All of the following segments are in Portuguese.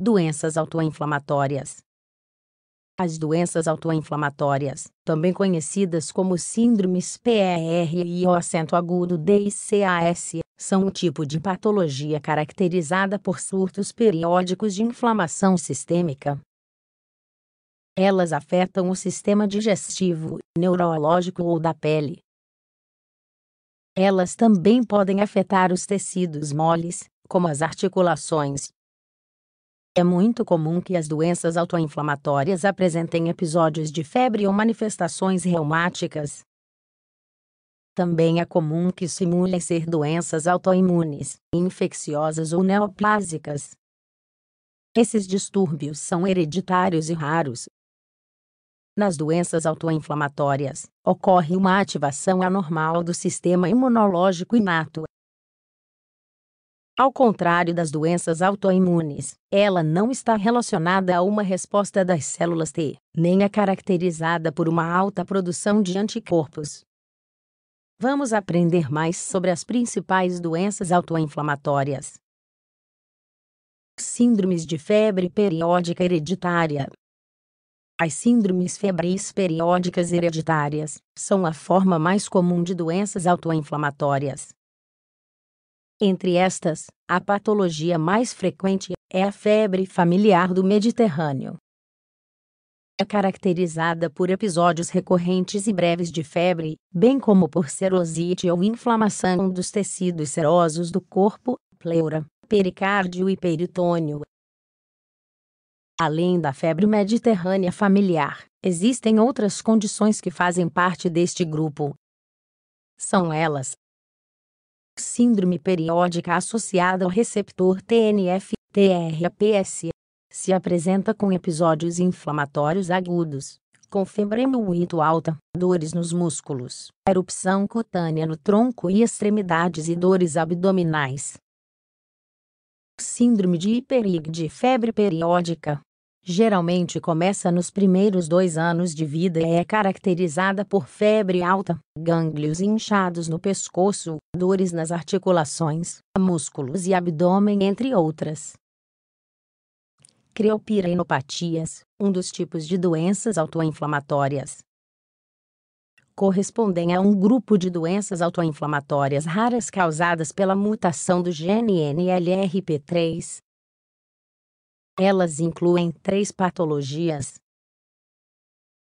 Doenças autoinflamatórias. As doenças autoinflamatórias, também conhecidas como síndromes PER e o acento agudo DICAS, são um tipo de patologia caracterizada por surtos periódicos de inflamação sistêmica. Elas afetam o sistema digestivo, neurológico ou da pele. Elas também podem afetar os tecidos moles, como as articulações, é muito comum que as doenças autoinflamatórias apresentem episódios de febre ou manifestações reumáticas. Também é comum que simulem ser doenças autoimunes, infecciosas ou neoplásicas. Esses distúrbios são hereditários e raros. Nas doenças autoinflamatórias, ocorre uma ativação anormal do sistema imunológico inato, ao contrário das doenças autoimunes, ela não está relacionada a uma resposta das células T, nem é caracterizada por uma alta produção de anticorpos. Vamos aprender mais sobre as principais doenças autoinflamatórias. Síndromes de febre periódica hereditária. As síndromes febris periódicas hereditárias são a forma mais comum de doenças autoinflamatórias, entre estas, a patologia mais frequente é a febre familiar do Mediterrâneo. É caracterizada por episódios recorrentes e breves de febre, bem como por serosite ou inflamação dos tecidos serosos do corpo, pleura, pericárdio e peritônio. Além da febre mediterrânea familiar, existem outras condições que fazem parte deste grupo. São elas Síndrome periódica associada ao receptor TNF-TRPS. Se apresenta com episódios inflamatórios agudos, com febre muito alta, dores nos músculos, erupção cutânea no tronco e extremidades e dores abdominais. Síndrome de de febre periódica geralmente começa nos primeiros dois anos de vida e é caracterizada por febre alta, gânglios inchados no pescoço, dores nas articulações, músculos e abdômen, entre outras. Creopirainopatias, um dos tipos de doenças autoinflamatórias. Correspondem a um grupo de doenças autoinflamatórias raras causadas pela mutação do gene NLRP3, elas incluem três patologias: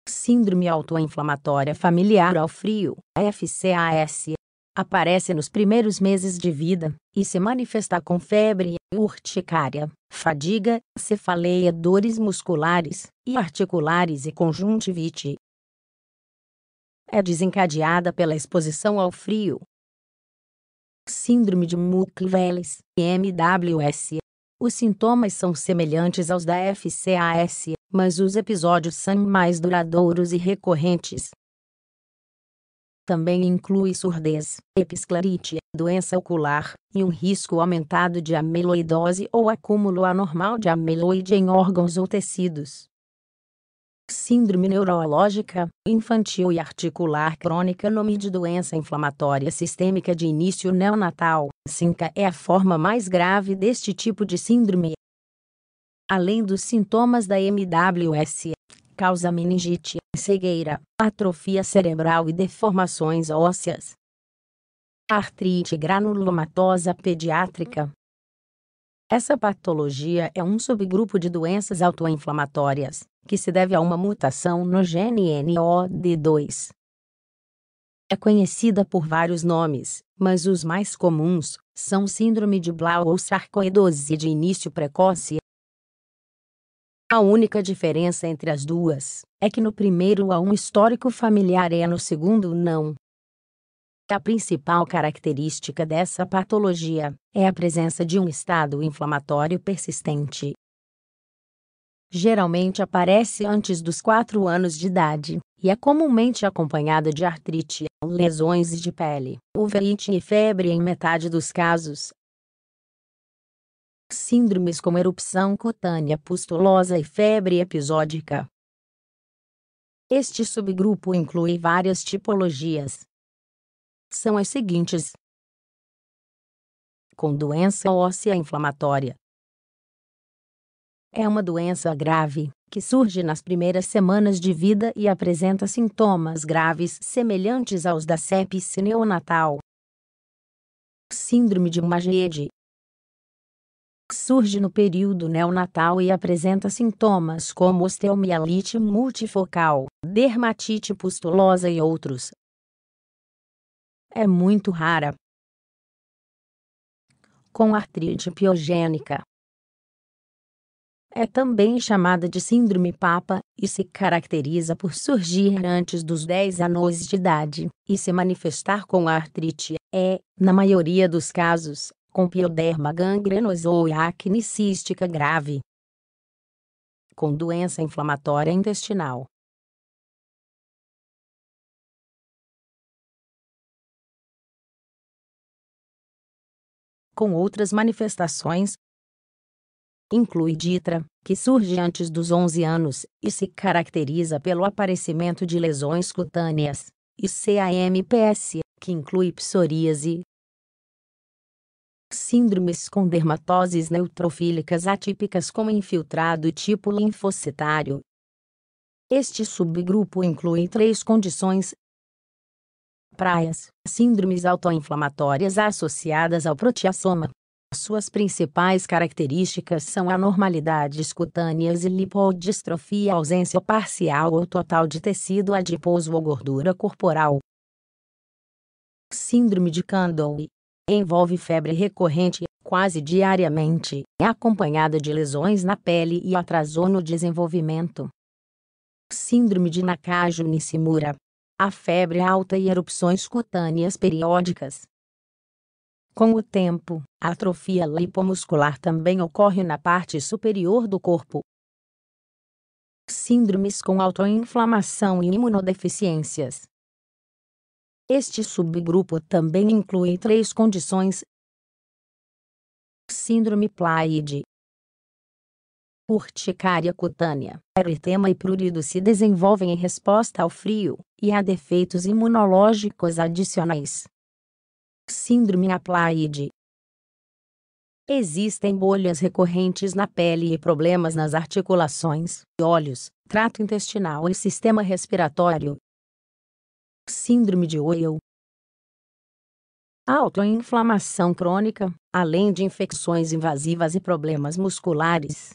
Síndrome autoinflamatória familiar ao frio, FCAS, aparece nos primeiros meses de vida e se manifesta com febre, urticária, fadiga, cefaleia, dores musculares e articulares e conjuntivite. É desencadeada pela exposição ao frio. Síndrome de Muckles, MWS, os sintomas são semelhantes aos da FCAS, mas os episódios são mais duradouros e recorrentes. Também inclui surdez, episclerite, doença ocular, e um risco aumentado de ameloidose ou acúmulo anormal de ameloide em órgãos ou tecidos síndrome neurológica, infantil e articular crônica nome de doença inflamatória sistêmica de início neonatal. SINCA é a forma mais grave deste tipo de síndrome. Além dos sintomas da MWS, causa meningite, cegueira, atrofia cerebral e deformações ósseas. Artrite granulomatosa pediátrica, essa patologia é um subgrupo de doenças autoinflamatórias que se deve a uma mutação no gene NOD2. É conhecida por vários nomes, mas os mais comuns são síndrome de Blau ou sarcoidose de início precoce. A única diferença entre as duas é que no primeiro há um histórico familiar e no segundo não. A principal característica dessa patologia é a presença de um estado inflamatório persistente. Geralmente aparece antes dos 4 anos de idade e é comumente acompanhada de artrite, lesões de pele, uveite e febre em metade dos casos. Síndromes como erupção cutânea pustulosa e febre episódica. Este subgrupo inclui várias tipologias, são as seguintes: com doença óssea inflamatória. É uma doença grave, que surge nas primeiras semanas de vida e apresenta sintomas graves semelhantes aos da sepse neonatal. Síndrome de Majeed surge no período neonatal e apresenta sintomas como osteomielite multifocal, dermatite pustulosa e outros é muito rara. Com artrite piogênica. É também chamada de síndrome Papa e se caracteriza por surgir antes dos 10 anos de idade e se manifestar com artrite é, na maioria dos casos, com pioderma gangrenoso ou acne cística grave. Com doença inflamatória intestinal com outras manifestações. Inclui Ditra, que surge antes dos 11 anos e se caracteriza pelo aparecimento de lesões cutâneas, e CAMPS, que inclui psoríase. Síndromes com dermatoses neutrofílicas atípicas como infiltrado tipo linfocitário. Este subgrupo inclui três condições praias, síndromes autoinflamatórias associadas ao proteassoma. Suas principais características são anormalidades cutâneas e lipodistrofia, ausência parcial ou total de tecido adiposo ou gordura corporal. Síndrome de Candow envolve febre recorrente, quase diariamente, acompanhada de lesões na pele e atraso no desenvolvimento. Síndrome de nakajo Nishimura a febre alta e erupções cutâneas periódicas. Com o tempo, a atrofia lipomuscular também ocorre na parte superior do corpo. Síndromes com autoinflamação e imunodeficiências. Este subgrupo também inclui três condições: Síndrome Plaide, Urticária cutânea, eritema e prurido se desenvolvem em resposta ao frio e a defeitos imunológicos adicionais. Síndrome aplaide Existem bolhas recorrentes na pele e problemas nas articulações, olhos, trato intestinal e sistema respiratório. Síndrome de Oil Autoinflamação crônica, além de infecções invasivas e problemas musculares,